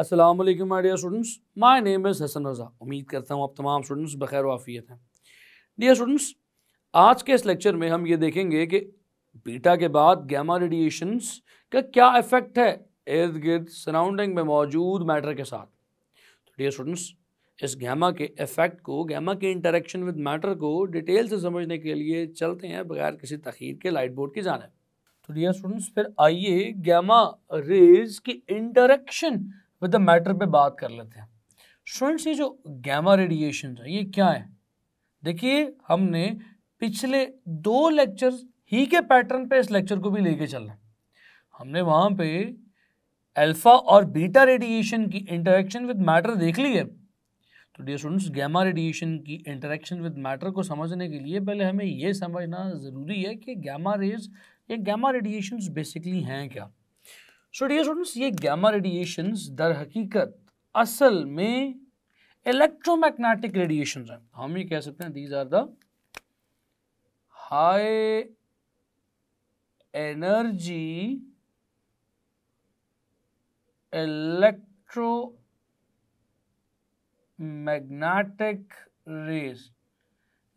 अस्सलाम वालेकुम my dear students my name is Hasan Raza उम्मीद करता हूँ आप तमाम स्टूडेंट्स बखैर वाफियत हैं डियर स्टूडेंट्स आज के इस लेक्चर में हम ये देखेंगे कि बीटा के बाद गैमा रेडिएशंस का क्या इफ़ेक्ट है इर्द गिर्द सराउंडिंग में मौजूद मैटर के साथ तो डियर स्टूडेंट्स इस गैमा के इफ़ेक्ट को गैमा के इंटरेक्शन विद मैटर को डिटेल से समझने के लिए चलते हैं बगैर किसी तखीर के लाइट बोर्ड की जानब तो डियर स्टूडेंट्स फिर आइए गैमा रेज की इंटरेक्शन विद द मैटर पे बात कर लेते हैं स्टूडेंट्स ये जो गैमा रेडिएशन है ये क्या है देखिए हमने पिछले दो लेक्चर ही के पैटर्न पे इस लेक्चर को भी लेके चलना हमने वहाँ पे अल्फ़ा और बीटा रेडिएशन की इंटरेक्शन विद मैटर देख ली है तो डियर स्टूडेंट्स गैमा रेडिएशन की इंटरेक्शन विद मैटर को समझने के लिए पहले हमें ये समझना ज़रूरी है कि गैमा रेज या गैमा रेडिएशन बेसिकली हैं क्या सो डियर स्टूडेंट्स ये गैमा रेडिएशन दर हकीकत असल में इलेक्ट्रोमैग्नेटिक रेडिएशन हैं हम ये कह सकते हैं these are the high energy electromagnetic rays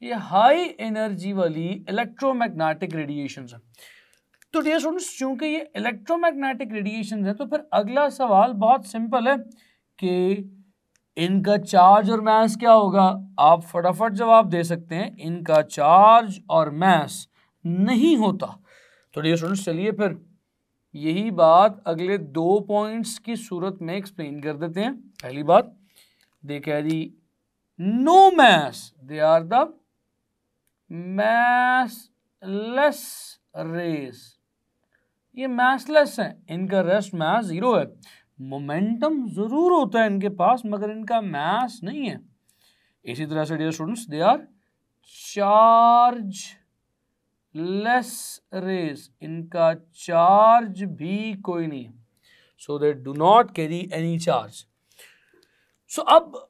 ये हाई एनर्जी वाली इलेक्ट्रोमैग्नेटिक रेडिएशन हैं तो डियर स्टूडेंट्स चूंकि ये इलेक्ट्रोमैग्नेटिक रेडिएशन है तो फिर अगला सवाल बहुत सिंपल है कि इनका चार्ज और मैस क्या होगा आप फटाफट जवाब दे सकते हैं इनका चार्ज और मैस नहीं होता तो डियर स्टूडेंट्स चलिए फिर यही बात अगले दो पॉइंट्स की सूरत में एक्सप्लेन कर देते हैं पहली बात दे कह no mass they are the massless rays ये मैसलेस हैं इनका रेस्ट मैस ज़ीरो है मोमेंटम ज़रूर होता है इनके पास मगर इनका मैस नहीं है इसी तरह से dear students they are chargeless rays इनका चार्ज भी कोई नहीं so they do not carry any charge so अब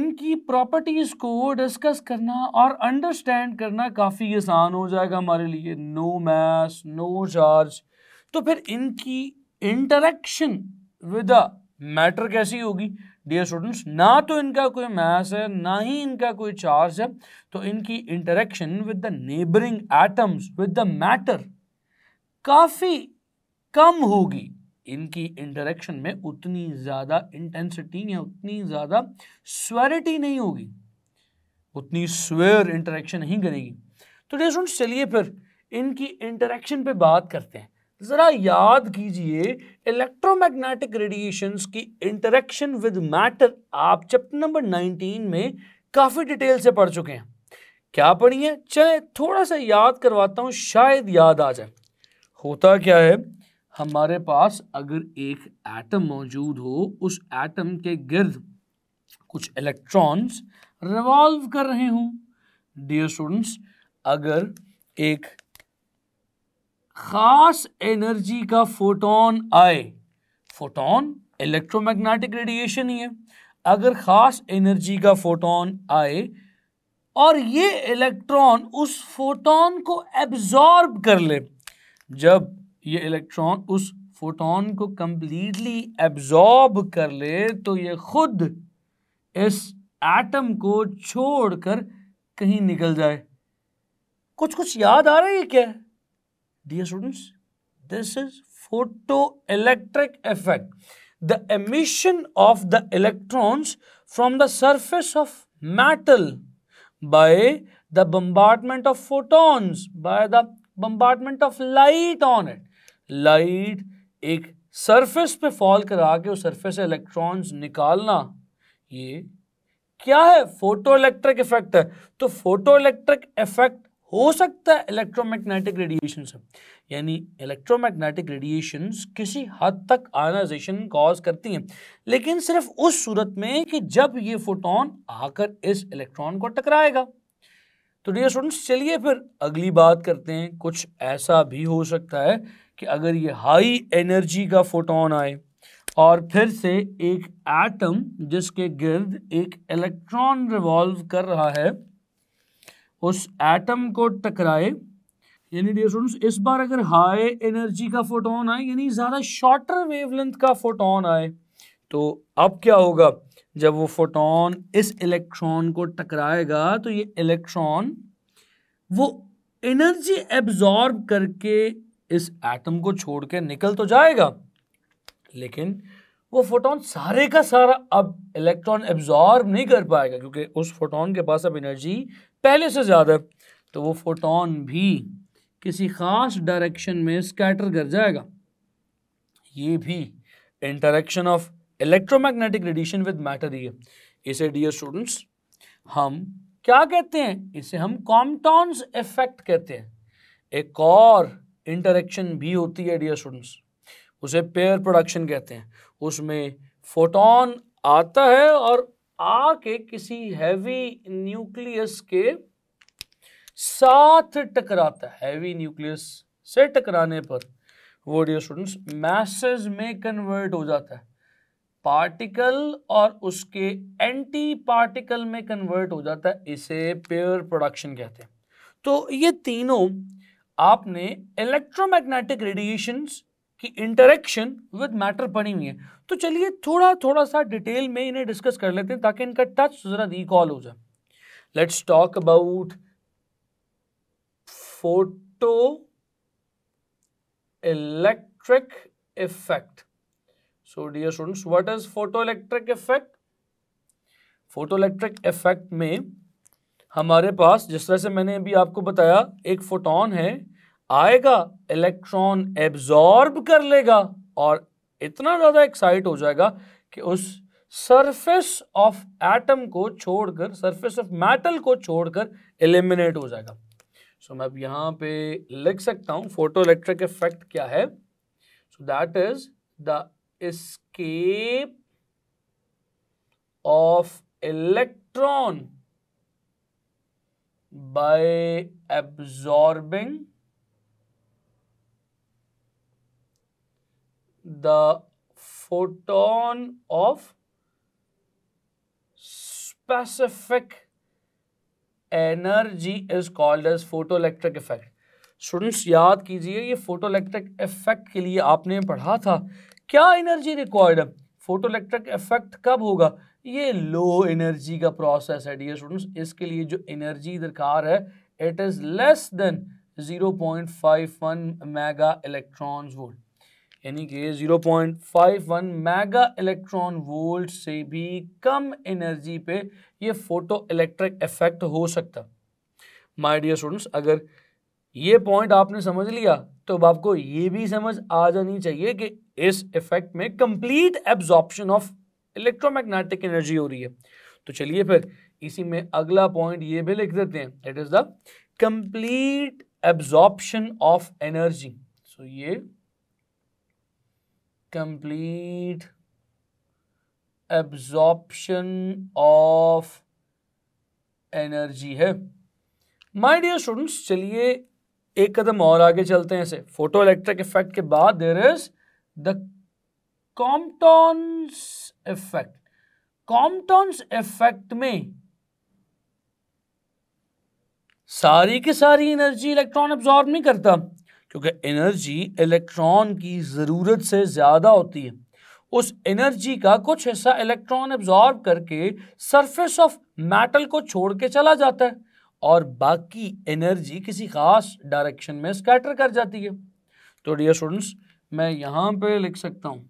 इनकी प्रॉपर्टीज़ को डिस्कस करना और अंडरस्टैंड करना काफ़ी आसान हो जाएगा हमारे लिए नो मैस नो चार्ज तो फिर इनकी इंटरेक्शन विद मैटर कैसी होगी डियर स्टूडेंट्स ना तो इनका कोई मास है ना ही इनका कोई चार्ज है तो इनकी interaction with the neighbouring atoms with the matter काफ़ी कम होगी इनकी इंटरेक्शन में उतनी ज़्यादा इंटेंसिटी या उतनी ज़्यादा स्वेरिटी नहीं होगी उतनी स्वेयर इंटरेक्शन नहीं करेगी तो डियर स्टूडेंट्स चलिए फिर इनकी इंटरेक्शन पे बात करते हैं ज़रा याद कीजिए इलेक्ट्रोमैग्नेटिक रेडिएशंस की इंटरेक्शन विद मैटर आप चैप्टर नंबर 19 में काफ़ी डिटेल से पढ़ चुके हैं क्या पढ़िए है चले थोड़ा सा याद करवाता हूँ शायद याद आ जाए होता क्या है हमारे पास अगर एक एटम मौजूद हो उस एटम के गिर्द कुछ इलेक्ट्रॉन्स रिवॉल्व कर रहे हों डियर स्टूडेंट्स अगर एक खास एनर्जी का फोटोन आए फोटोन इलेक्ट्रोमैग्नेटिक रेडिएशन ही है अगर खास एनर्जी का फोटोन आए और ये इलेक्ट्रॉन उस फोटोन को एब्जॉर्ब कर ले जब ये इलेक्ट्रॉन उस फोटोन को कंप्लीटली एब्जॉर्ब कर ले तो ये खुद इस एटम को छोड़कर कहीं निकल जाए कुछ कुछ याद आ रहा है क्या है dear students this is photoelectric effect the emission of the electrons from the surface of metal by the bombardment of photons by the bombardment of light on it light एक सरफेस पे फॉल करा के उस surface से electrons निकालना ये क्या है फोटो इलेक्ट्रिक इफेक्ट है तो फोटो इलेक्ट्रिक इफेक्ट हो सकता है इलेक्ट्रोमैग्नेटिक रेडिएशन से यानी इलेक्ट्रोमैग्नेटिक रेडिएशन किसी हद तक आयनाइजेशन कॉज करती हैं लेकिन सिर्फ उस सूरत में कि जब ये फोटोन आकर इस इलेक्ट्रॉन को टकराएगा तो डियर स्टूडेंट्स चलिए फिर अगली बात करते हैं कुछ ऐसा भी हो सकता है कि अगर ये हाई एनर्जी का फोटोन आए और फिर से एक एटम जिसके गिर्द एक इलेक्ट्रॉन रिवॉल्व कर रहा है उस एटम को टकराए यानी डियर स्टूडेंट्स इस बार अगर हाई एनर्जी का फोटोन आए यानी ज़्यादा शॉर्टर वेवलेंथ का फोटोन आए तो अब क्या होगा जब वो फोटोन इस इलेक्ट्रॉन को टकराएगा तो ये इलेक्ट्रॉन वो एनर्जी एब्जॉर्ब करके इस एटम को छोड़ के निकल तो जाएगा लेकिन वो फोटोन सारे का सारा अब इलेक्ट्रॉन एब्जॉर्ब नहीं कर पाएगा क्योंकि उस फोटोन के पास अब एनर्जी पहले से ज़्यादा तो वो फोटोन भी किसी ख़ास डायरेक्शन में स्कैटर कर जाएगा ये भी interaction of electromagnetic radiation with matter ही है इसे डियर स्टूडेंट्स हम क्या कहते हैं इसे हम कॉम्टॉन्स इफेक्ट कहते हैं एक और इंटरेक्शन भी होती है डियर स्टूडेंट्स उसे पेयर प्रोडक्शन कहते हैं उसमें फोटोन आता है और आके किसी हैवी न्यूक्लियस के साथ टकराता है हैवी न्यूक्लियस से टकराने पर वो डियर स्टूडेंट्स मैसेज में कन्वर्ट हो जाता है पार्टिकल और उसके एंटी पार्टिकल में कन्वर्ट हो जाता है इसे पेयर प्रोडक्शन कहते हैं तो ये तीनों आपने इलेक्ट्रोमैग्नेटिक रेडिएशंस कि इंटरेक्शन विद मैटर बनी हुई है तो चलिए थोड़ा थोड़ा सा डिटेल में इन्हें डिस्कस कर लेते हैं ताकि इनका टच ज़रा रिकॉल हो जाए let's talk about photo electric effect so dear students what is photo electric effect photo electric effect में हमारे पास जिस तरह से मैंने अभी आपको बताया एक फोटोन है आएगा इलेक्ट्रॉन एब्जॉर्ब कर लेगा और इतना ज़्यादा एक्साइट हो जाएगा कि उस सरफेस ऑफ एटम को छोड़कर सरफेस ऑफ मेटल को छोड़कर एलिमिनेट हो जाएगा सो so, मैं अब यहां पे लिख सकता हूं फोटो इलेक्ट्रिक इफेक्ट क्या है so that is the escape of electron by absorbing the photon of specific energy is called as photo electric effect students याद कीजिए ये इलेक्ट्रिक इफेक्ट के लिए आपने पढ़ा था क्या एनर्जी रिक्वायर्ड है फोटो इलेक्ट्रिक इफेक्ट कब होगा ये लो एनर्जी का प्रोसेस है डियर स्टूडेंट्स इसके लिए जो एनर्जी दरकार है it is less than 0.51 mega electrons volt यानी कि 0.51 मेगा इलेक्ट्रॉन वोल्ट से भी कम एनर्जी पे ये फोटो इलेक्ट्रिक इफेक्ट हो सकता माय डियर स्टूडेंट्स अगर ये पॉइंट आपने समझ लिया तो अब आपको ये भी समझ आ जानी चाहिए कि इस इफेक्ट में complete absorption of electromagnetic energy हो रही है तो चलिए फिर इसी में अगला पॉइंट ये भी लिख देते हैं that is the complete absorption of energy so ये complete एब्जॉर्प्शन ऑफ एनर्जी है माय डियर स्टूडेंट्स चलिए एक कदम और आगे चलते हैं इसे फोटो इलेक्ट्रिक इफेक्ट के बाद there is the Compton's effect Compton's effect में सारी की सारी एनर्जी इलेक्ट्रॉन एब्जॉर्ब नहीं करता क्योंकि एनर्जी इलेक्ट्रॉन की ज़रूरत से ज़्यादा होती है उस एनर्जी का कुछ हिस्सा इलेक्ट्रॉन एब्जॉर्ब करके सरफेस ऑफ मेटल को छोड़ के चला जाता है और बाकी एनर्जी किसी खास डायरेक्शन में स्कैटर कर जाती है तो डियर स्टूडेंट्स मैं यहां पे लिख सकता हूं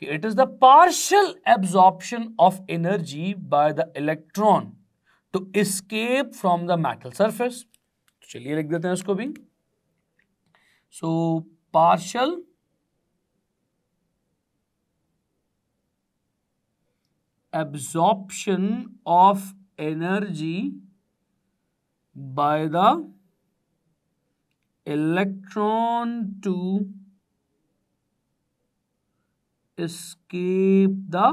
कि it is the partial absorption of energy by the electron to escape from the metal surface चलिए लिख देते हैं इसको भी So partial absorption of energy by the electron to escape the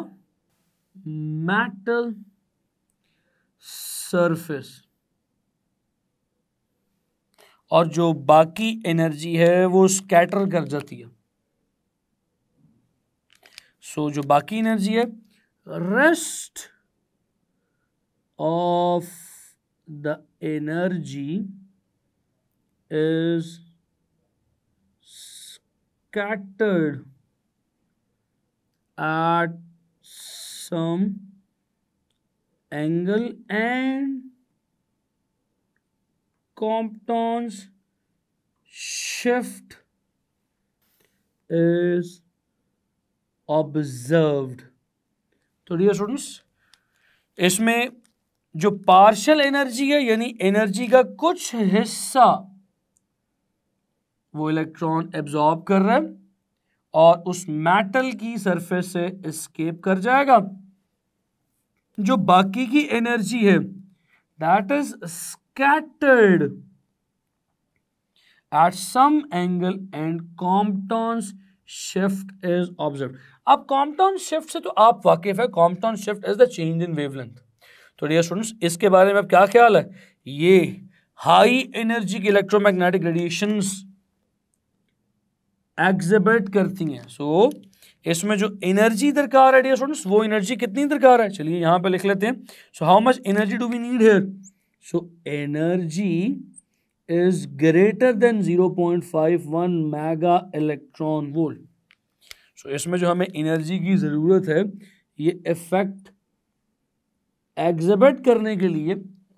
metal surface और जो बाकी एनर्जी है वो स्कैटर कर जाती है सो so, जो बाकी एनर्जी है rest of the energy is scattered at some angle and Compton's shift is observe तो डियर स्टूडेंट्स इसमें जो पार्शल एनर्जी है यानी एनर्जी का कुछ हिस्सा वो इलेक्ट्रॉन एब्जॉर्ब कर रहा है और उस मेटल की सरफेस से एस्केप कर जाएगा जो बाकी की एनर्जी है that is scattered at some angle and Compton's shift is observed. अब Compton shift से तो आप वाकिफ है Compton shift is the change in wavelength. तो डियर स्टूडेंट्स इसके बारे में अब क्या ख्याल है ये हाई एनर्जी की इलेक्ट्रोमैग्नेटिक रेडिएशन एग्जिबिट करती हैं सो so, इसमें जो एनर्जी दरकार है डियर स्टूडेंट्स वो एनर्जी कितनी दरकार है चलिए यहां पे लिख लेते हैं so how much energy do we need here greater than zero point five 0.51 mega electron volt so इसमें जो हमें एनर्जी की ज़रूरत है ये इफेक्ट एग्जिबिट करने के लिए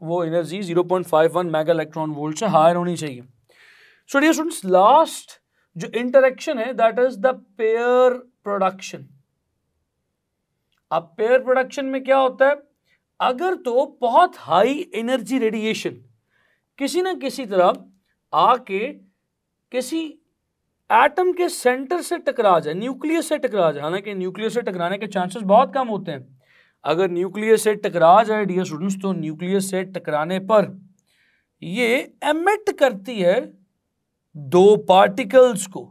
वो एनर्जी 0.51 मेगा इलेक्ट्रॉन वोल्ट से हायर होनी चाहिए सो डियर स्टूडेंट्स लास्ट जो इंटरेक्शन है that is the pair production अब पेयर प्रोडक्शन में क्या होता है अगर तो बहुत हाई एनर्जी रेडिएशन किसी न किसी तरह आके किसी एटम के सेंटर से टकरा जाए न्यूक्लियस से टकरा जाए हालांकि न्यूक्लियस से टकराने के चांसेस बहुत कम होते हैं अगर न्यूक्लियस से टकरा जाए डियर स्टूडेंट्स तो न्यूक्लियस से टकराने पर ये एमिट करती है दो पार्टिकल्स को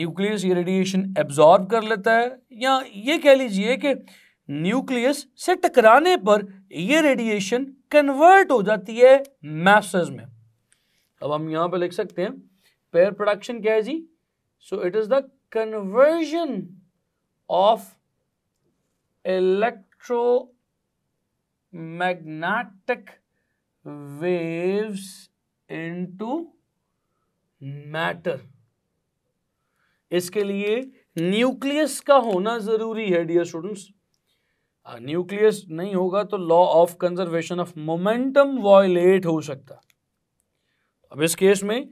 न्यूक्लियस ये रेडिएशन एब्जॉर्ब कर लेता है या ये कह लीजिए कि न्यूक्लियस से टकराने पर ये रेडिएशन कन्वर्ट हो जाती है मैसेज में अब हम यहां पे लिख सकते हैं पेयर प्रोडक्शन क्या है जी so it is the conversion of electromagnetic waves into matter इसके लिए न्यूक्लियस का होना जरूरी है डियर स्टूडेंट्स न्यूक्लियस नहीं होगा तो law of conservation of momentum violate हो सकता अब इस केस में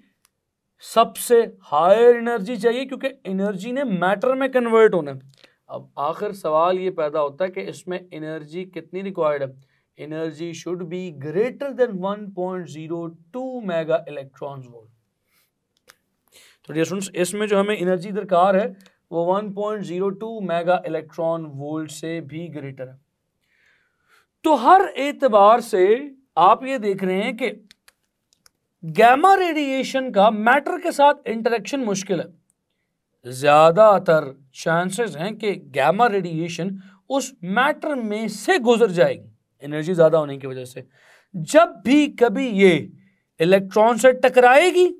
सबसे हायर एनर्जी चाहिए क्योंकि एनर्जी ने मैटर में कन्वर्ट होना अब आखिर सवाल ये पैदा होता है कि इसमें एनर्जी कितनी रिक्वायर्ड है energy should be greater than 1.02 mega electrons volt तो डियर स्टूडेंट्स इसमें जो हमें एनर्जी दरकार है वो 1.02 मेगा इलेक्ट्रॉन वोल्ट से भी ग्रेटर है तो हर एतबार से आप ये देख रहे हैं कि गैमा रेडिएशन का मैटर के साथ इंटरेक्शन मुश्किल है ज़्यादातर चांसेस हैं कि गैमा रेडिएशन उस मैटर में से गुजर जाएगी एनर्जी ज़्यादा होने की वजह से जब भी कभी ये इलेक्ट्रॉन से टकराएगी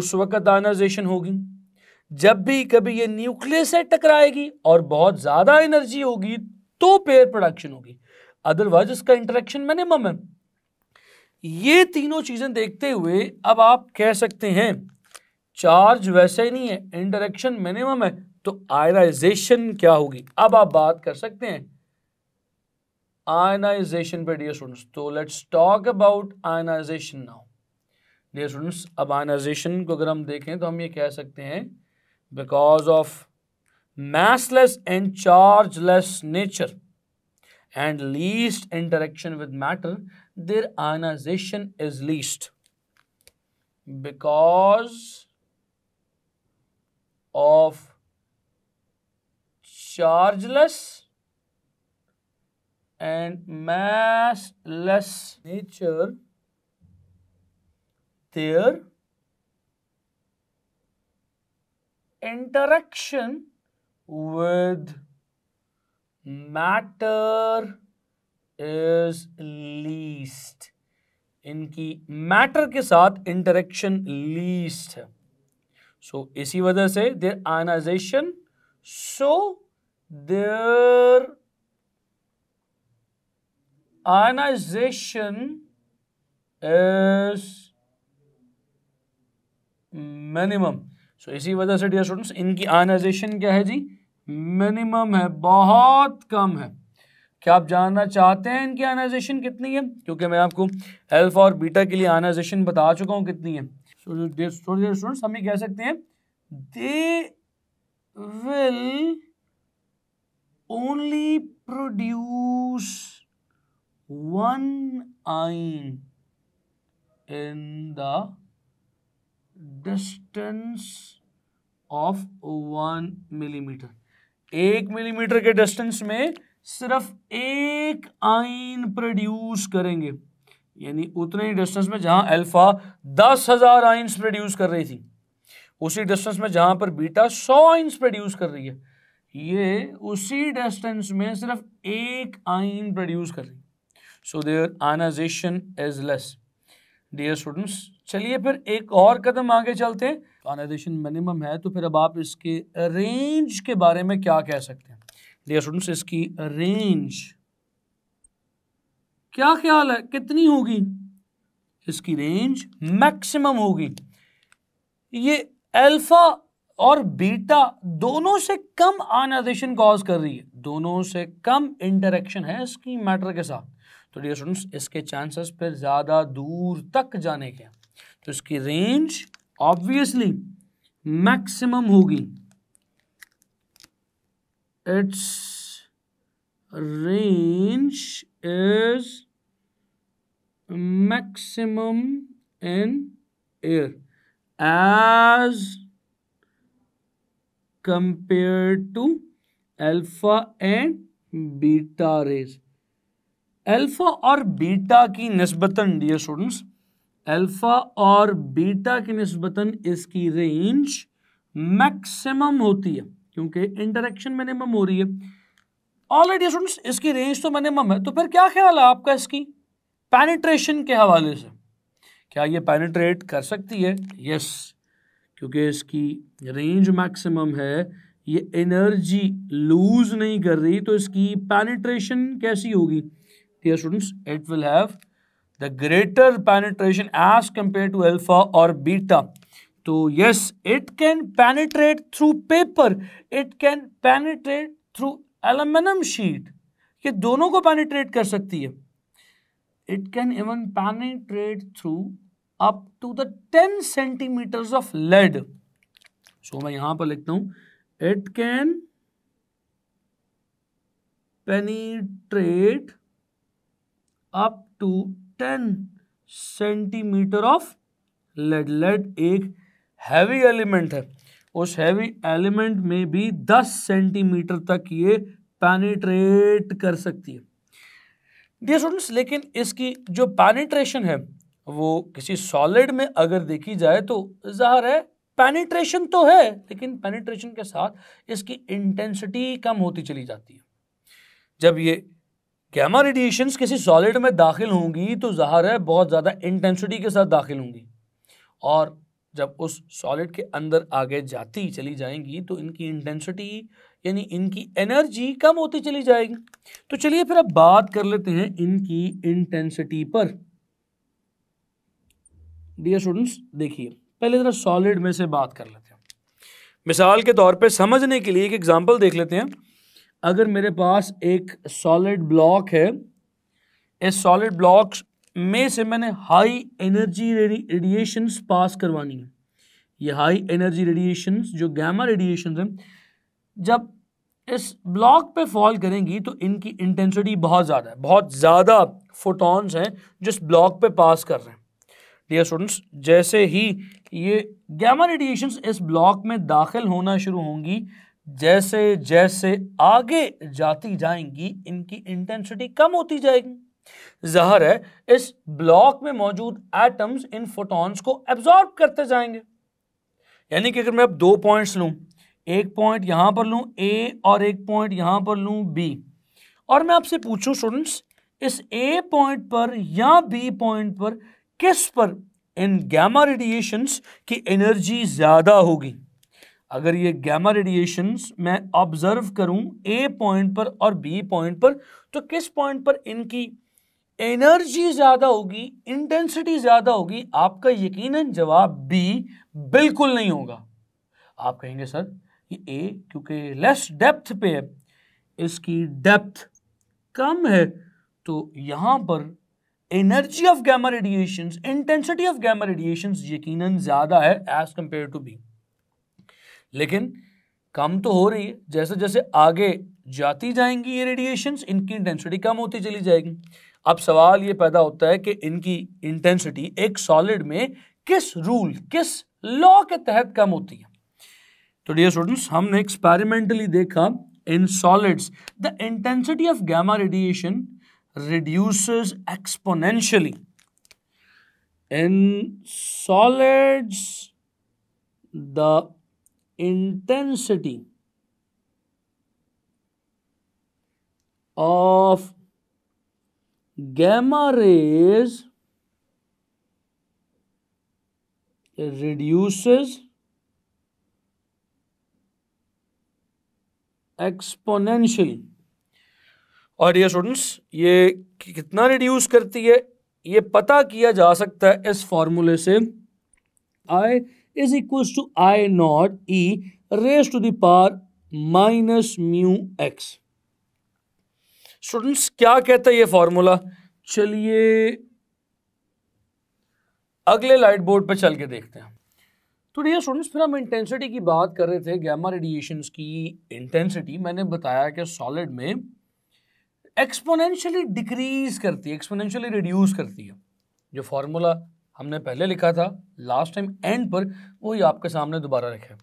उस वक्त आयनाइजेशन होगी जब भी कभी ये न्यूक्लियस से टकराएगी और बहुत ज़्यादा एनर्जी होगी तो पेयर प्रोडक्शन होगी अदरवाइज उसका इंटरेक्शन मिनिमम है ये तीनों चीज़ें देखते हुए अब आप कह सकते हैं चार्ज वैसे ही नहीं है इंटरेक्शन मिनिमम है तो आयनाइजेशन क्या होगी अब आप बात कर सकते हैं आयनाइजेशन पे डियर स्टूडेंट्स तो let's talk about ionisation now dear students अब आयनाइजेशन को अगर हम देखें तो हम ये कह सकते हैं because of massless and chargeless nature and least interaction with matter, their ionization is least because of chargeless and massless nature, their interaction with matter is least इनकी मैटर के साथ इंटरेक्शन लीस्ट है सो so, इसी वजह से there ionisation so there ionisation is minimum so इसी वजह से डियर स्टूडेंट्स इनकी आयनाइजेशन क्या है जी मिनिमम है बहुत कम है क्या आप जानना चाहते हैं इनकी आयनाइजेशन कितनी है क्योंकि मैं आपको एल्फा और बीटा के लिए आयनाइजेशन बता चुका हूँ कितनी है सो डियर स्टूडेंट्स हम ये कह सकते हैं they will only produce one ion in the distance of one millimetre एक मिलीमीटर के डिस्टेंस में सिर्फ एक आइन प्रोड्यूस करेंगे यानी उतने ही डिस्टेंस में जहां अल्फा दस हजार आइंस प्रोड्यूस कर रही थी उसी डिस्टेंस में जहां पर बीटा सौ आइंस प्रोड्यूस कर रही है ये उसी डिस्टेंस में सिर्फ एक आइन प्रोड्यूस कर रही so there ionisation is less dear students चलिए फिर एक और कदम आगे चलते हैं मिनिमम है तो फिर अब आप इसके रेंज के बारे में क्या कह सकते हैं डियर स्टूडेंट्स इसकी रेंज क्या ख्याल है कितनी होगी इसकी रेंज मैक्सिमम होगी ये अल्फा और बीटा दोनों से कम आनादेशन कॉज कर रही है दोनों से कम इंटरेक्शन है इसकी मैटर के साथ तो डियर स्टूडेंट्स इसके चांसेस फिर ज़्यादा दूर तक जाने के तो इसकी रेंज ऑब्वियसली मैक्सिमम होगी it's range is maximum in air as compare to alpha and beta rays alpha और बीटा की नस्बतन डियर स्टूडेंट्स अल्फा और बीटा की नस्बतन इसकी रेंज मैक्सिमम होती है क्योंकि इंटरेक्शन मिनिमम हो रही है ऑलरेडी स्टूडेंट्स इसकी रेंज तो मिनिमम है तो फिर क्या ख्याल है आपका इसकी पैनिट्रेशन के हवाले से क्या ये पैनिट्रेट कर सकती है यस क्योंकि इसकी रेंज मैक्सिमम है ये एनर्जी लूज नहीं कर रही तो इसकी पैनिट्रेशन कैसी होगी here students it will have the greater penetration as compared to alpha or beta तो yes it can penetrate through paper it can penetrate through aluminium sheet ये दोनों को पेनिट्रेट कर सकती है it can even penetrate through up to the ten centimetres of lead so मैं यहां पर लिखता हूं it can penetrate up to ten centimetre of lead lead एक हैवी एलिमेंट है उस हैवी एलिमेंट में भी दस सेंटीमीटर तक ये पैनिट्रेट कर सकती है डियर स्टूडेंट्स लेकिन इसकी जो पैनिट्रेशन है वो किसी सॉलिड में अगर देखी जाए तो जाहिर है पेनिट्रेशन तो है लेकिन पेनिट्रेशन के साथ इसकी इंटेंसिटी कम होती चली जाती है जब ये गैमा रेडिएशन किसी सॉलिड में दाखिल होंगी तो ज़ाहिर है बहुत ज़्यादा इंटेंसिटी के साथ दाखिल होंगी और जब उस सॉलिड के अंदर आगे जाती चली जाएंगी तो इनकी इंटेंसिटी यानी इनकी एनर्जी कम होती चली जाएगी तो चलिए फिर अब बात कर लेते हैं इनकी इंटेंसिटी पर डियर स्टूडेंट्स देखिए पहले ज़रा सॉलिड में से बात कर लेते हैं मिसाल के तौर पे समझने के लिए एक एग्जांपल देख लेते हैं अगर मेरे पास एक सॉलिड ब्लॉक है इस सॉलिड ब्लॉक में से मैंने हाई एनर्जी रेडिएशंस पास करवानी है ये हाई एनर्जी रेडिएशंस जो गैमा रेडिएशन हैं जब इस ब्लॉक पे फॉल करेंगी तो इनकी इंटेंसिटी बहुत ज़्यादा है बहुत ज़्यादा फोटॉन्स हैं जो इस ब्लॉक पे पास कर रहे हैं डियर स्टूडेंट्स जैसे ही ये गैमा रेडिएशंस इस ब्लॉक में दाखिल होना शुरू होंगी जैसे जैसे आगे जाती जाएंगी इनकी इंटेंसिटी कम होती जाएगी जहर है इस ब्लॉक में मौजूद एटम्स इन फोटॉन्स को एब्जॉर्ब करते जाएंगे यानी कि अगर मैं अब दो पॉइंट्स लूं एक पॉइंट यहां पर लूं ए और एक पॉइंट यहां पर लूं बी और मैं आपसे पूछूं स्टूडेंट्स इस ए पॉइंट पर या बी पॉइंट पर किस पर इन गैमा रेडिएशंस की एनर्जी ज़्यादा होगी अगर ये गैमा रेडिएशन मैं ऑब्जर्व करूं ए पॉइंट पर और बी पॉइंट पर तो किस पॉइंट पर इनकी एनर्जी ज़्यादा होगी इंटेंसिटी ज़्यादा होगी आपका यकीनन जवाब बी बिल्कुल नहीं होगा आप कहेंगे सर ये ए क्योंकि लेस डेप्थ पे है इसकी डेप्थ कम है तो यहाँ पर energy of gamma radiation intensity of gamma radiation यकीनन ज़्यादा है एज़ कम्पेयर टू बी लेकिन कम तो हो रही है जैसे जैसे आगे जाती जाएंगी ये रेडिएशंस इनकी इंटेंसिटी कम होती चली जाएगी अब सवाल ये पैदा होता है कि इनकी इंटेंसिटी एक सॉलिड में किस रूल किस लॉ के तहत कम होती है तो डियर स्टूडेंट्स हमने एक्सपेरिमेंटली देखा in solids the intensity of gamma radiation reduce exponentially in solids the intensity of gamma rays reduces exponentially और ये स्टूडेंट्स ये कितना रिड्यूस करती है ये पता किया जा सकता है इस फॉर्मूले से I is equals to I naught E raised to the power minus mu x. Students क्या कहता है ये फॉर्मूला चलिए अगले लाइट बोर्ड पर चल के देखते हैं तो डी स्टूडेंट्स फिर हम इंटेंसिटी की बात कर रहे थे गैमा रेडिएशन की इंटेंसिटी मैंने बताया कि सॉलिड में एक्सपोनेंशियली डिक्रीज करती है एक्सपोनेंशियली रिड्यूस करती है जो फार्मूला हमने पहले लिखा था लास्ट टाइम एंड पर वही आपके सामने दोबारा रखे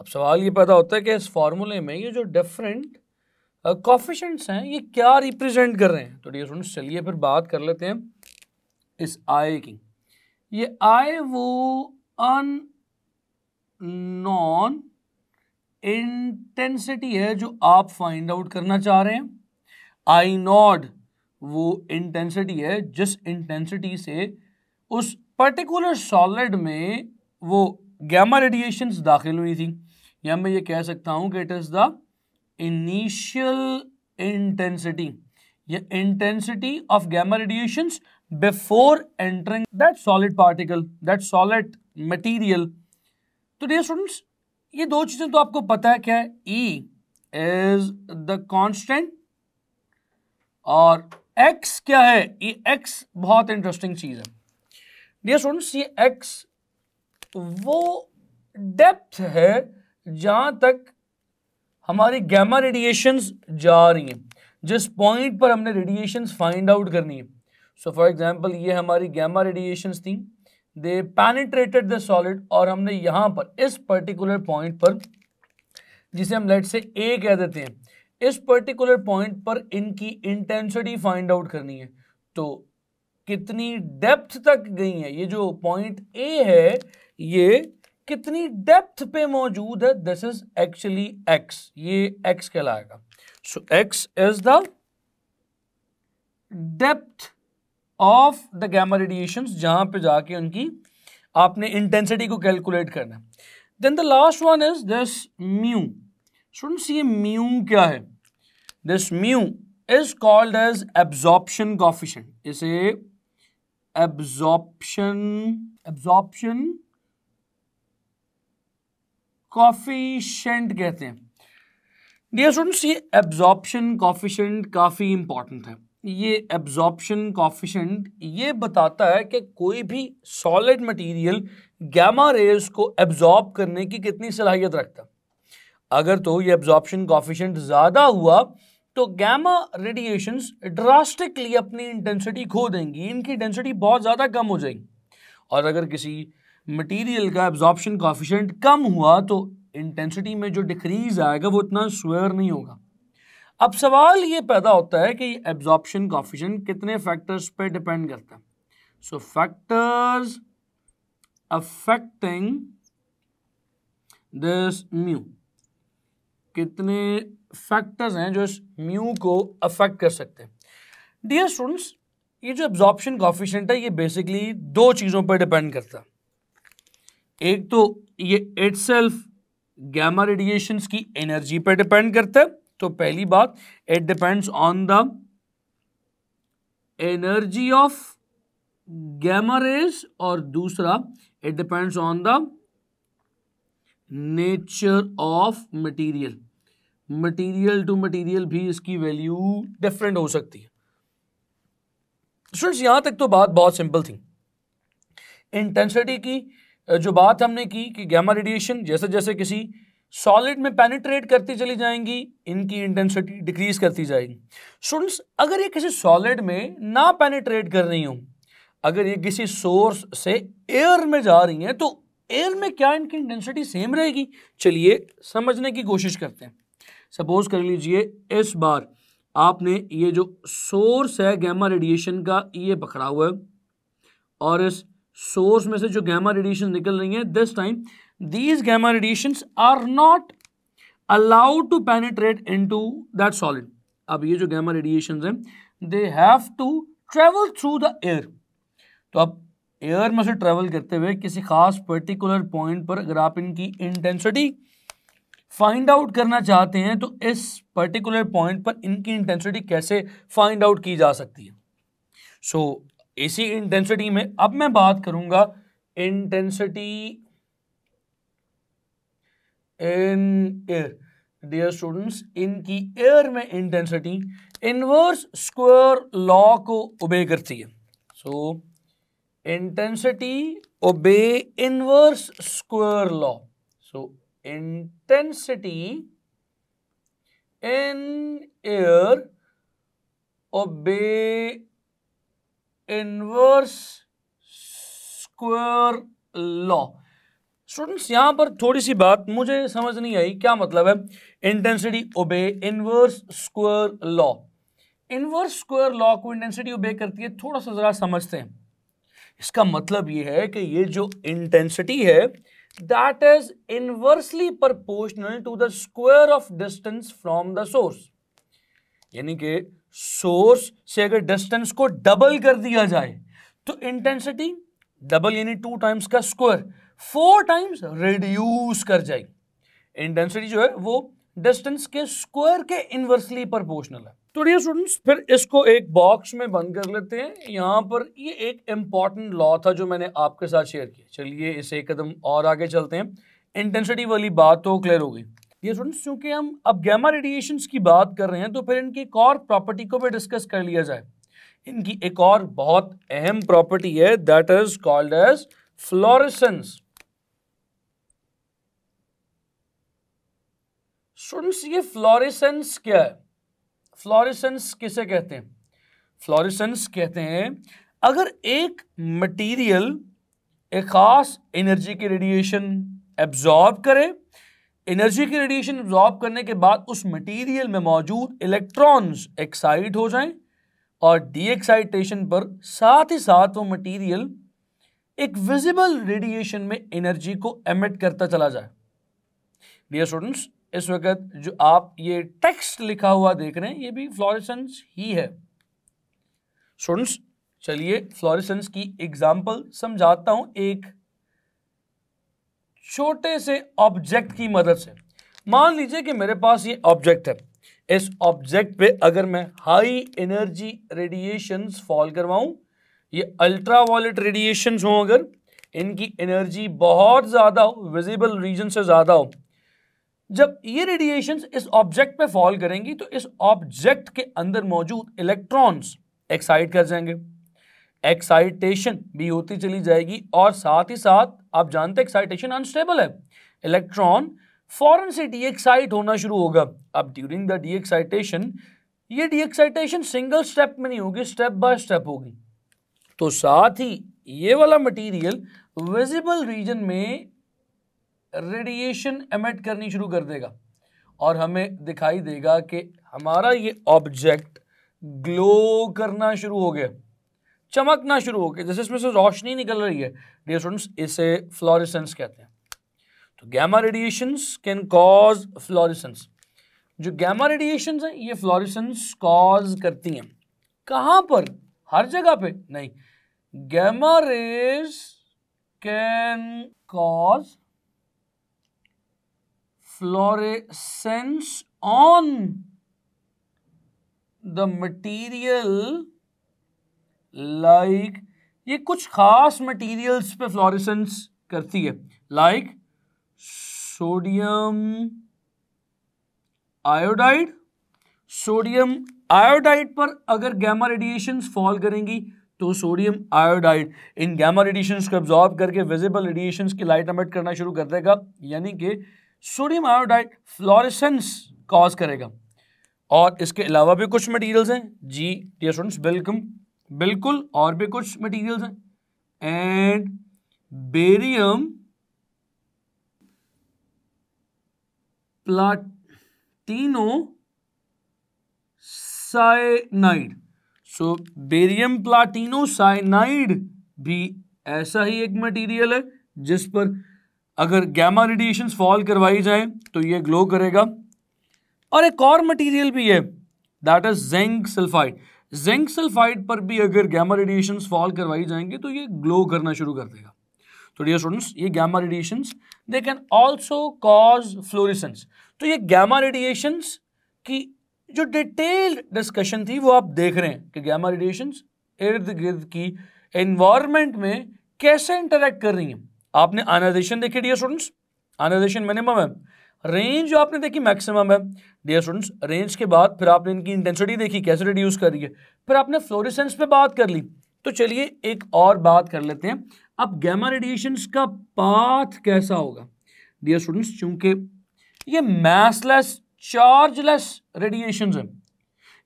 अब सवाल ये पैदा होता है कि इस फार्मूले में ये जो डिफरेंट कॉफिशेंट्स हैं ये क्या रिप्रेजेंट कर रहे हैं तो डी स्टूडेंट्स चलिए फिर बात कर लेते हैं इस आय की ये आय वो अन नॉन इंटेंसिटी है जो आप फाइंड आउट करना चाह रहे हैं आई नॉड वो इंटेंसिटी है जिस इंटेंसिटी से उस पर्टिकुलर सॉलिड में वो गैमा रेडिएशन दाखिल हुई थी या मैं ये कह सकता हूँ कि it is the initial intensity या intensity of gamma radiation before entering that solid particle that solid material तो डे स्टूडेंट्स ये दो चीज़ें तो आपको पता है क्या है ई इज द कॉन्स्टेंट और एक्स क्या है ये एक्स बहुत इंटरेस्टिंग चीज़ है डियर स्टूडेंट्स ये एक्स वो डेप्थ है जहां तक हमारी गैमा रेडिएशंस जा रही हैं जिस पॉइंट पर हमने रेडिएशंस फाइंड आउट करनी है सो फॉर एग्जांपल ये हमारी गैमा रेडिएशंस थी दे पैनिट्रेटेड द सॉलिड और हमने यहाँ पर इस पर्टिकुलर पॉइंट पर जिसे हम लेट से ए कह देते हैं इस पर्टिकुलर पॉइंट पर इनकी इंटेंसिटी फाइंड आउट करनी है तो कितनी डेप्थ तक गई है ये जो पॉइंट ए है ये कितनी डेप्थ पे मौजूद है दिस इज एक्चुअली एक्स ये एक्स कहलाएगा सो X is the depth of the gamma radiation जहां पे जाके उनकी आपने इंटेंसिटी को कैलकुलेट करना है then the last one is this mu students ये म्यू क्या है this mu is called as absorption coefficient इसे एब्जॉर्प्शन एब्जॉर्प्शन कॉफिशेंट कहते हैं डियर स्टूडेंट्स ये एब्जॉर्प्शन कॉफिशेंट काफ़ी इंपॉर्टेंट है ये एब्जॉर्प्शन कॉफिशेंट ये बताता है कि कोई भी सॉलिड मटेरियल गैमा रेज को एब्जॉर्ब करने की कितनी सलाहियत रखता अगर तो ये एब्जॉर्प्शन कॉफिशेंट ज़्यादा हुआ तो गैमा रेडिएशंस ड्रास्टिकली अपनी इंटेंसिटी खो देंगी इनकी इंटेंसिटी बहुत ज़्यादा कम हो जाएगी और अगर किसी मटेरियल का एब्जॉर्प्शन कॉफिशेंट कम हुआ तो इंटेंसिटी में जो डिक्रीज आएगा वो इतना स्वेयर नहीं होगा अब सवाल ये पैदा होता है कि एब्जॉर्प्शन कॉफिशेंट कितने फैक्टर्स पे डिपेंड करता है so factors affecting this mu कितने फैक्टर्स हैं जो इस म्यू को अफेक्ट कर सकते हैं डियर स्टूडेंट्स ये जो एब्जॉर्प्शन कॉफिशेंट है ये बेसिकली दो चीज़ों पर डिपेंड करता है एक तो ये इट सेल्फ गैमा रेडिएशंस की एनर्जी पर डिपेंड करता है तो पहली बात it depends on the energy of gamma rays और दूसरा it depends on the nature of material material to material भी इसकी वैल्यू डिफरेंट हो सकती है स्टूडेंट्स यहां तक तो बात बहुत सिंपल थी इंटेंसिटी की जो बात हमने की कि गैमा रेडिएशन जैसे जैसे किसी सॉलिड में पेनिट्रेट करती चली जाएंगी इनकी इंटेंसिटी डिक्रीज करती जाएगी स्टूडेंट्स अगर ये किसी सॉलिड में ना पेनिट्रेट कर रही हूँ अगर ये किसी सोर्स से एयर में जा रही हैं तो एयर में क्या इनकी इंटेंसिटी सेम रहेगी चलिए समझने की कोशिश करते हैं सपोज कर लीजिए इस बार आपने ये जो सोर्स है गैमा रेडिएशन का ये पकड़ा हुआ है और इस सोर्स में से जो गैमा रेडिएशन निकल रही है this time these gamma radiation are not allowed to penetrate into that solid अब ये जो गैमा रेडिएशन है they have to travel through the air तो अब एयर में से ट्रेवल करते हुए किसी खास पर्टिकुलर पॉइंट पर अगर आप इनकी इंटेंसिटी फाइंड आउट करना चाहते हैं तो इस पर्टिकुलर पॉइंट पर इनकी इंटेंसिटी कैसे फाइंड आउट की जा सकती है सो so, इसी इंटेंसिटी में अब मैं बात करूंगा intensity in air dear students इनकी एयर में इंटेंसिटी इनवर्स स्क्वायर लॉ को ओबे करती है so intensity obey inverse square law so intensity in air obey inverse square law students यहां पर थोड़ी सी बात मुझे समझ नहीं आई क्या मतलब है intensity obey inverse square law inverse square law को इंटेंसिटी ओबे करती है थोड़ा सा जरा समझते हैं इसका मतलब यह है कि ये जो इंटेंसिटी है that is inversely proportional to the square of distance from the source यानी कि सोर्स से अगर डिस्टेंस को डबल कर दिया जाए तो इंटेंसिटी डबल यानी टू टाइम्स का स्क्वायर फोर टाइम्स रिड्यूस कर जाएगी इंटेंसिटी जो है वो डिस्टेंस के स्क्वायर के इन्वर्सली प्रोपोर्शनल है तो डियर स्टूडेंट्स फिर इसको एक बॉक्स में बंद कर लेते हैं यहाँ पर ये एक इम्पॉर्टेंट लॉ था जो मैंने आपके साथ शेयर किया चलिए इसे एक कदम और आगे चलते हैं इंटेंसिटी वाली बात तो क्लियर हो गई ये स्टूडेंट्स क्योंकि हम अब गैमा रेडिएशन की बात कर रहे हैं तो फिर इनकी एक और प्रॉपर्टी को भी डिस्कस कर लिया जाए इनकी एक और बहुत अहम प्रॉपर्टी है that is called as fluorescence students ये फ्लोरेसेंस क्या है फ्लोरिसेंस किसे कहते हैं फ्लोरिसेंस कहते हैं अगर एक मटेरियल एक ख़ास एनर्जी की रेडिएशन एब्जॉर्ब करे एनर्जी की रेडिएशन एब्जॉर्ब करने के बाद उस मटेरियल में मौजूद इलेक्ट्रॉन्स एक्साइट हो जाएं और डीएक्साइटेशन पर साथ ही साथ वो मटेरियल एक विजिबल रेडिएशन में एनर्जी को एमिट करता चला जाए डियर स्टूडेंट्स इस वक्त जो आप ये टेक्स्ट लिखा हुआ देख रहे हैं ये भी फ्लोरिसेंस ही है स्टूडेंट्स चलिए फ्लोरिसेंस की एग्जाम्पल समझाता हूं एक छोटे से ऑब्जेक्ट की मदद से मान लीजिए कि मेरे पास ये ऑब्जेक्ट है इस ऑब्जेक्ट पे अगर मैं हाई एनर्जी रेडिएशन फॉल करवाऊं ये अल्ट्रा वॉलेट रेडिएशन हो अगर इनकी एनर्जी बहुत ज़्यादा हो विजिबल रीजन से ज़्यादा हो जब ये रेडिएशंस इस ऑब्जेक्ट पे फॉल करेंगी तो इस ऑब्जेक्ट के अंदर मौजूद इलेक्ट्रॉन्स एक्साइट कर जाएंगे एक्साइटेशन भी होती चली जाएगी और साथ ही साथ आप जानते हैं एक्साइटेशन अनस्टेबल है इलेक्ट्रॉन फॉरन से डीएक्साइट होना शुरू होगा अब ड्यूरिंग द डीएक्साइटेशन ये डीएक्साइटेशन सिंगल स्टेप में नहीं होगी स्टेप बाय स्टेप होगी तो साथ ही ये वाला मटीरियल विजिबल रीजन में रेडिएशन एमिट करनी शुरू कर देगा और हमें दिखाई देगा कि हमारा ये ऑब्जेक्ट ग्लो करना शुरू हो गया चमकना शुरू हो गया जैसे इसमें से रोशनी निकल रही है डियर स्टूडेंट्स इसे फ्लोरिसेंस कहते हैं तो gamma radiations can cause fluorescence जो गैमा रेडिएशंस हैं ये फ्लोरिसेंस कॉज करती हैं कहां पर हर जगह पे नहीं gamma rays can cause fluorescence on the material like ये कुछ खास मटेरियल्स पे फ्लोरेसेंस करती है like sodium iodide sodium iodide पर अगर गैमा रेडिएशन फॉल करेंगी तो सोडियम आयोडाइड इन गैमा रेडिएशन को एब्जॉर्ब करके विजिबल रेडिएशन की लाइट एमिट करना शुरू कर देगा यानी कि सोडियम आयोडाइड फ्लोरेसेंस कॉज करेगा और इसके अलावा भी कुछ मटेरियल्स हैं जी डियर स्टूडेंट्स बिल्कुल बिल्कुल और भी कुछ मटेरियल्स हैं and barium platinocyanide so barium platinocyanide भी ऐसा ही एक मटेरियल है जिस पर अगर गैमा रेडिएशन फॉल करवाई जाए तो ये ग्लो करेगा और एक और मटेरियल भी है that is zinc sulphide zinc sulphide पर भी अगर गैमा रेडिएशन फॉल करवाई जाएंगे तो ये ग्लो करना शुरू कर देगा तो डियर स्टूडेंट्स ये gamma radiation they can also cause fluorescence तो ये गैमा रेडिएशन की जो डिटेल्ड डिस्कशन थी वो आप देख रहे हैं कि गैमा रेडिएशन इर्द गिर्द की एनवायरमेंट में कैसे इंटरेक्ट कर रही हैं आपने आनाइजेशन देखी डियर स्टूडेंट्स आनाइजेशन मिनिमम है रेंज आपने देखी मैक्सिमम है डियर स्टूडेंट्स रेंज के बाद फिर आपने इनकी इंटेंसिटी देखी कैसे रिड्यूस कर रही है फिर आपने फ्लोरिसेंस पे बात कर ली तो चलिए एक और बात कर लेते हैं अब गैमा रेडिएशन का पाथ कैसा होगा डियर स्टूडेंट्स चूंकि ये मैसलेस चार्जलेस रेडिएशन है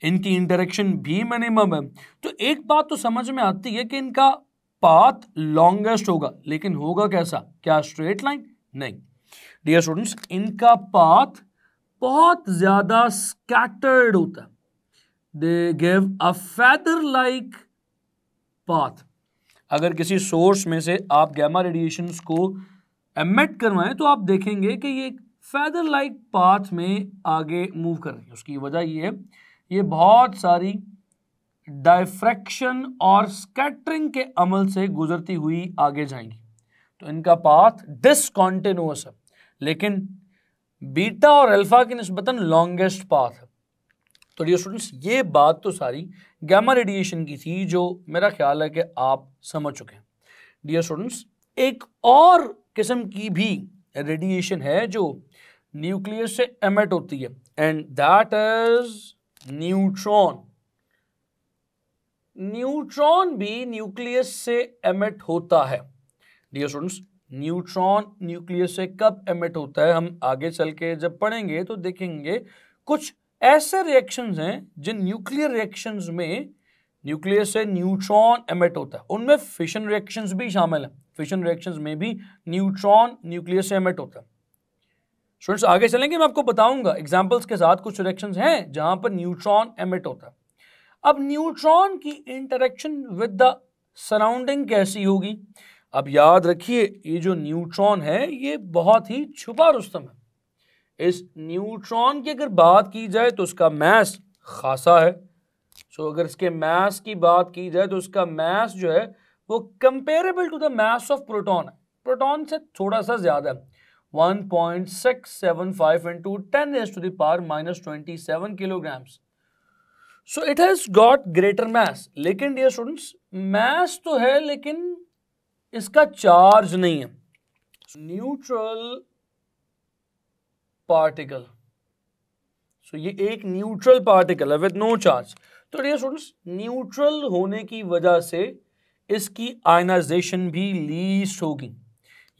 इनकी इंटरेक्शन भी मिनिमम है तो एक बात तो समझ में आती है कि इनका पाथ लॉन्गेस्ट होगा लेकिन होगा कैसा क्या स्ट्रेट लाइन नहीं डियर स्टूडेंट्स इनका पाथ बहुत ज्यादा स्कैटर्ड होता है they give a feather like path अगर किसी सोर्स में से आप गैमा रेडिएशन को एमिट करवाएं तो आप देखेंगे कि ये फैदर लाइक पाथ में आगे मूव कर रही है उसकी वजह ये है ये बहुत सारी डायफ्रैक्शन और स्कैटरिंग के अमल से गुजरती हुई आगे जाएंगी तो इनका पाथ डिसकॉन्टिन्यूस है लेकिन बीटा और अल्फा की नस्बता लॉन्गेस्ट पाथ है तो डियर स्टूडेंट्स ये बात तो सारी गैमा रेडिएशन की थी जो मेरा ख्याल है कि आप समझ चुके हैं डियर स्टूडेंट्स एक और किस्म की भी रेडिएशन है जो न्यूक्लियस से एमिट होती है and that is neutron neutron भी न्यूक्लियस से एमिट होता है डियर स्टूडेंट्स न्यूट्रॉन न्यूक्लियस से कब एमिट होता है हम आगे चल के जब पढ़ेंगे तो देखेंगे कुछ ऐसे रिएक्शंस हैं जिन न्यूक्लियर रिएक्शंस में न्यूक्लियस से न्यूट्रॉन एमिट होता है उनमें फिशन रिएक्शंस भी शामिल है फिशन रिएक्शंस में भी न्यूट्रॉन न्यूक्लियस से एमिट होता है स्टूडेंट्स आगे चलेंगे मैं आपको बताऊंगा एग्जाम्पल्स के साथ कुछ रिएक्शन हैं जहां पर न्यूट्रॉन एमिट होता है अब न्यूट्रॉन की इंटरेक्शन विद द सराउंडिंग कैसी होगी अब याद रखिए ये जो न्यूट्रॉन है ये बहुत ही छुपा रुस्तम है इस न्यूट्रॉन की अगर बात की जाए तो उसका मैस खासा है सो अगर इसके मैस की बात की जाए तो उसका मैस जो है वो comparable to the mass of proton है प्रोटॉन से थोड़ा सा ज़्यादा है 1.675 point six seven five into ten raise to the power minus twenty seven kilograms so it has got greater mass लेकिन डियर स्टूडेंट्स मैस तो है लेकिन इसका चार्ज नहीं है न्यूट्रल पार्टिकल सो ये एक न्यूट्रल पार्टिकल है विद नो चार्ज तो डियर स्टूडेंट्स न्यूट्रल होने की वजह से इसकी आयनाइजेशन भी लीस्ट होगी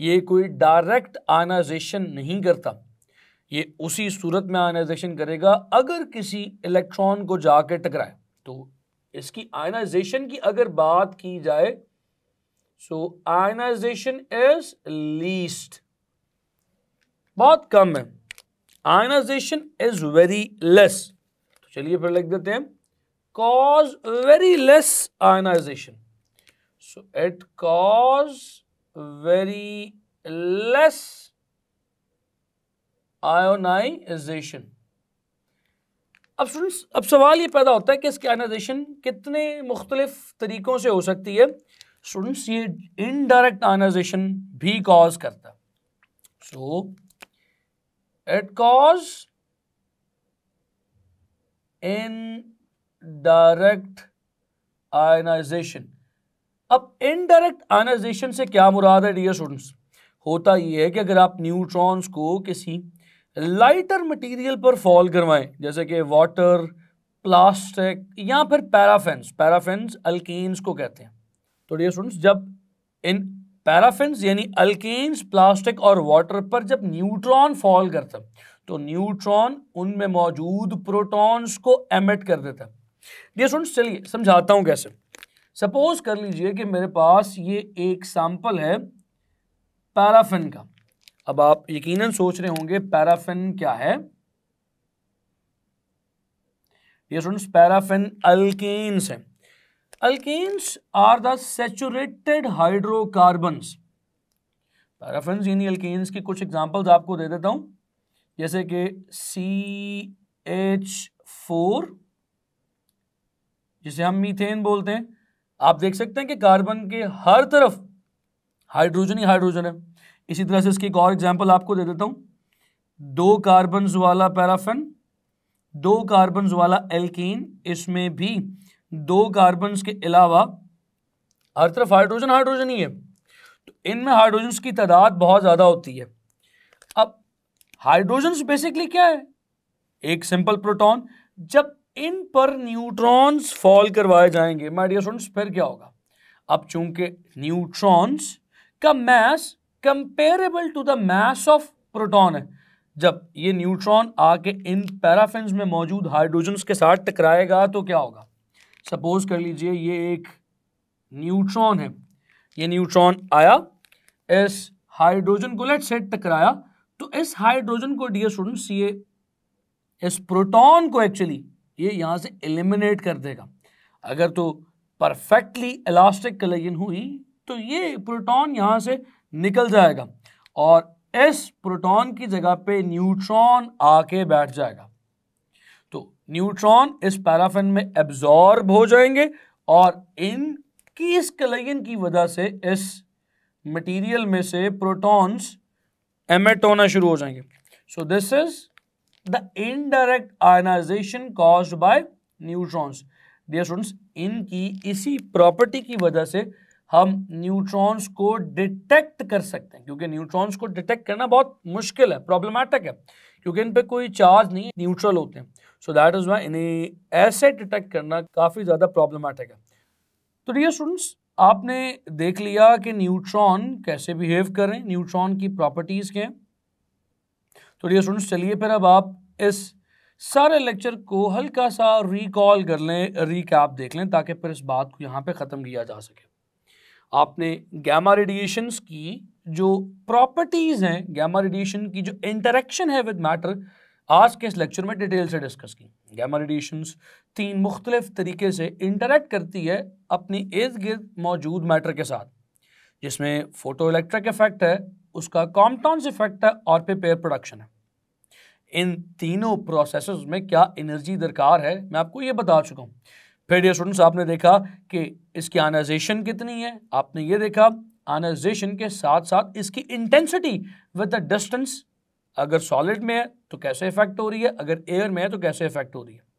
ये कोई डायरेक्ट आयनाइजेशन नहीं करता ये उसी सूरत में आयनाइजेशन करेगा अगर किसी इलेक्ट्रॉन को जाकर टकराए तो इसकी आयनाइजेशन की अगर बात की जाए सो आयनाइजेशन इज लीस्ट बहुत कम है आयनाइजेशन इज वेरी लेस तो चलिए फिर लिख देते हैं cause very less ionisation so it cause very less ionisation अब स्टूडेंट्स अब सवाल ये पैदा होता है कि इसकी आयोनाइजेशन कितने मुख्तलिफ तरीक़ों से हो सकती है स्टूडेंट्स ये इनडायरेक्ट आयोनाइजेशन भी कॉज करता है so it cause direct ionisation अब इनडायरेक्ट आयोनाइजेशन से क्या मुराद है डियर स्टूडेंट्स होता यह है कि अगर आप न्यूट्रॉन्स को किसी लाइटर मटेरियल पर फॉल करवाएं जैसे कि वाटर प्लास्टिक या फिर पैराफेंस पैराफेंस अल्केन्स को कहते हैं तो डियर स्टूडेंट्स जब इन पैराफेंस यानी अल्केन्स प्लास्टिक और वाटर पर जब न्यूट्रॉन फॉल करता तो न्यूट्रॉन उनमें मौजूद प्रोटॉन्स को एमिट कर देता डियर स्टूडेंट्स चलिए समझाता हूँ कैसे सपोज कर लीजिए कि मेरे पास ये एक सैंपल है पैराफिन का अब आप यकीनन सोच रहे होंगे पैराफिन क्या है ये स्टूडेंट्स पैराफिन अल्केन्स है alkanes are the saturated hydrocarbons paraffin यानी अल्केन्स की कुछ एग्जांपल्स आपको दे देता हूं जैसे कि सी एच फोर जिसे हम मीथेन बोलते हैं आप देख सकते हैं कि कार्बन के हर तरफ हाइड्रोजन ही हाइड्रोजन है इसी तरह से इसकी एक और एग्जाम्पल आपको दे देता हूं दो कार्बन वाला पैराफिन दो कार्बन वाला एल्कीन इसमें भी दो कार्बन के अलावा हर तरफ हाइड्रोजन हाइड्रोजन ही है तो इनमें हाइड्रोजन की तादाद बहुत ज़्यादा होती है अब हाइड्रोजन बेसिकली क्या है एक सिंपल प्रोटॉन जब इन पर न्यूट्रॉन्स फॉल करवाए जाएंगे माइडियोस फिर क्या होगा अब चूंकि न्यूट्रॉन्स का mass comparable to the mass of proton है जब ये न्यूट्रॉन आके इन पैराफिन में मौजूद हाइड्रोजन के साथ टकराएगा तो क्या होगा सपोज कर लीजिए ये एक न्यूट्रॉन है ये न्यूट्रॉन आया इस हाइड्रोजन को लेट सेट टकराया तो इस हाइड्रोजन को डियर स्टूडेंट्स ये इस प्रोटॉन को एक्चुअली ये यहां से एलिमिनेट कर देगा अगर तो परफेक्टली इलास्टिक कलेजन हुई तो ये प्रोटॉन यहां से निकल जाएगा और इस प्रोटॉन की जगह पे न्यूट्रॉन आके बैठ जाएगा तो न्यूट्रॉन इस पैराफिन में एब्जॉर्ब हो जाएंगे और इनकी इस कलयन की वजह से इस मटेरियल में से प्रोटॉन्स एमेट होना शुरू हो जाएंगे so this is the indirect ionisation cause by neutrons dear students इनकी इसी प्रॉपर्टी की वजह से हम न्यूट्रॉन्स को डिटेक्ट कर सकते हैं क्योंकि न्यूट्रॉन्स को डिटेक्ट करना बहुत मुश्किल है प्रॉब्लमैटिक है क्योंकि इन पर कोई चार्ज नहीं है न्यूट्रल होते हैं सो दैट इज़ वाई इन्हें ऐसे डिटेक्ट करना काफ़ी ज़्यादा प्रॉब्लमैटिक है तो डियर स्टूडेंट्स आपने देख लिया कि न्यूट्रॉन कैसे बिहेव करें न्यूट्रॉन की प्रॉपर्टीज़ के तो डियर स्टूडेंट्स चलिए फिर अब आप इस सारे लेक्चर को हल्का सा रिकॉल कर लें रिकैप देख लें ताकि फिर इस बात को यहाँ पे ख़त्म किया जा सके आपने गैमा रेडिएशंस की जो प्रॉपर्टीज़ हैं गैमा रेडिएशन की जो इंटरेक्शन है विद मैटर आज के इस लेक्चर में डिटेल से डिस्कस की गैमा रेडिएशंस तीन मुख्तलिफ तरीके से इंटरेक्ट करती है अपनी इर्द गिर्द मौजूद मैटर के साथ जिसमें फोटो इलेक्ट्रिक इफेक्ट है उसका कॉम्पटॉन्स इफेक्ट है और पे पेयर प्रोडक्शन है इन तीनों प्रोसेस में क्या एनर्जी दरकार है मैं आपको ये बता चुका हूँ फिर डियर स्टूडेंट्स आपने देखा कि इसकी आनाइजेशन कितनी है आपने ये देखा आनाइजेशन के साथ साथ इसकी इंटेंसिटी विद द डिस्टेंस अगर सॉलिड में है तो कैसे इफेक्ट हो रही है अगर एयर में है तो कैसे इफेक्ट हो रही है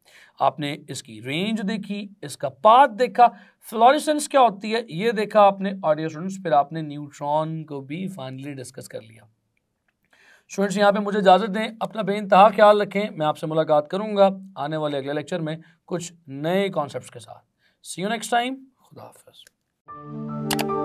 आपने इसकी रेंज देखी इसका पाथ देखा फ्लोरिसेंस क्या होती है ये देखा आपने ऑडियो स्टूडेंट्स फिर आपने न्यूट्रॉन को भी फाइनली डिस्कस कर लिया स्टूडेंट्स यहाँ पे मुझे इजाज़त दें अपना बेानतहा ख्याल रखें मैं आपसे मुलाकात करूँगा आने वाले अगले लेक्चर में कुछ नए कॉन्सेप्ट के साथ सी यू नेक्स्ट टाइम खुदा